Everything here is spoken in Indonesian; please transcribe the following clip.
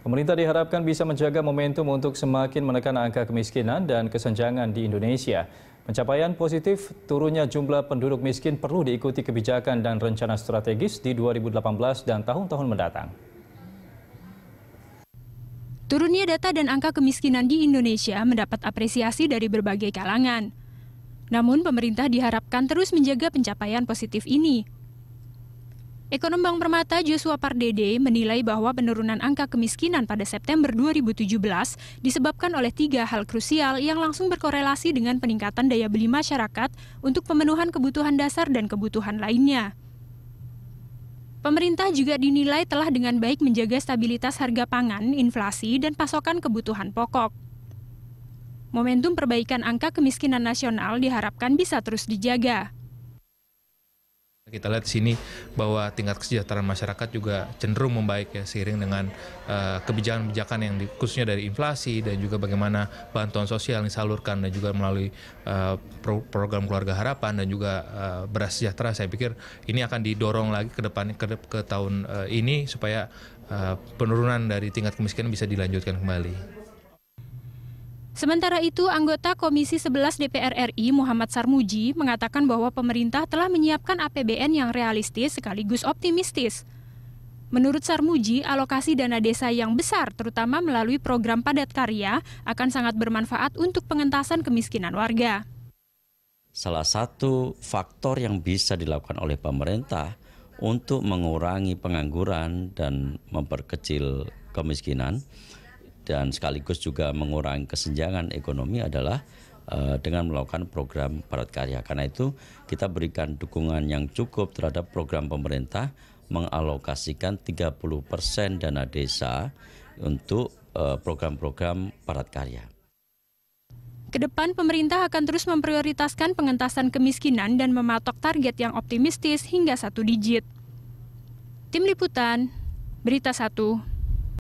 Pemerintah diharapkan bisa menjaga momentum untuk semakin menekan angka kemiskinan dan kesenjangan di Indonesia. Pencapaian positif turunnya jumlah penduduk miskin perlu diikuti kebijakan dan rencana strategis di 2018 dan tahun-tahun mendatang. Turunnya data dan angka kemiskinan di Indonesia mendapat apresiasi dari berbagai kalangan. Namun pemerintah diharapkan terus menjaga pencapaian positif ini Ekonom Bank Permata Joshua Pardede menilai bahwa penurunan angka kemiskinan pada September 2017 disebabkan oleh tiga hal krusial yang langsung berkorelasi dengan peningkatan daya beli masyarakat untuk pemenuhan kebutuhan dasar dan kebutuhan lainnya. Pemerintah juga dinilai telah dengan baik menjaga stabilitas harga pangan, inflasi, dan pasokan kebutuhan pokok. Momentum perbaikan angka kemiskinan nasional diharapkan bisa terus dijaga. Kita lihat di sini bahwa tingkat kesejahteraan masyarakat juga cenderung membaik ya seiring dengan eh, kebijakan-kebijakan uh, yang di, khususnya dari inflasi dan juga bagaimana bantuan sosial yang disalurkan dan juga melalui uh, pro program keluarga harapan dan juga uh, beras sejahtera. Saya pikir ini akan didorong lagi ke depan ke, ke tahun uh, ini supaya uh, penurunan dari tingkat kemiskinan bisa dilanjutkan kembali. Sementara itu, anggota Komisi 11 DPR RI Muhammad Sarmuji mengatakan bahwa pemerintah telah menyiapkan APBN yang realistis sekaligus optimistis. Menurut Sarmuji, alokasi dana desa yang besar, terutama melalui program padat karya, akan sangat bermanfaat untuk pengentasan kemiskinan warga. Salah satu faktor yang bisa dilakukan oleh pemerintah untuk mengurangi pengangguran dan memperkecil kemiskinan dan sekaligus juga mengurangi kesenjangan ekonomi adalah uh, dengan melakukan program Padat Karya. Karena itu kita berikan dukungan yang cukup terhadap program pemerintah mengalokasikan 30% dana desa untuk eh, program-program Padat Karya. Kedepan pemerintah akan terus memprioritaskan pengentasan kemiskinan dan mematok target yang optimistis hingga satu digit. Tim Liputan, Berita 1.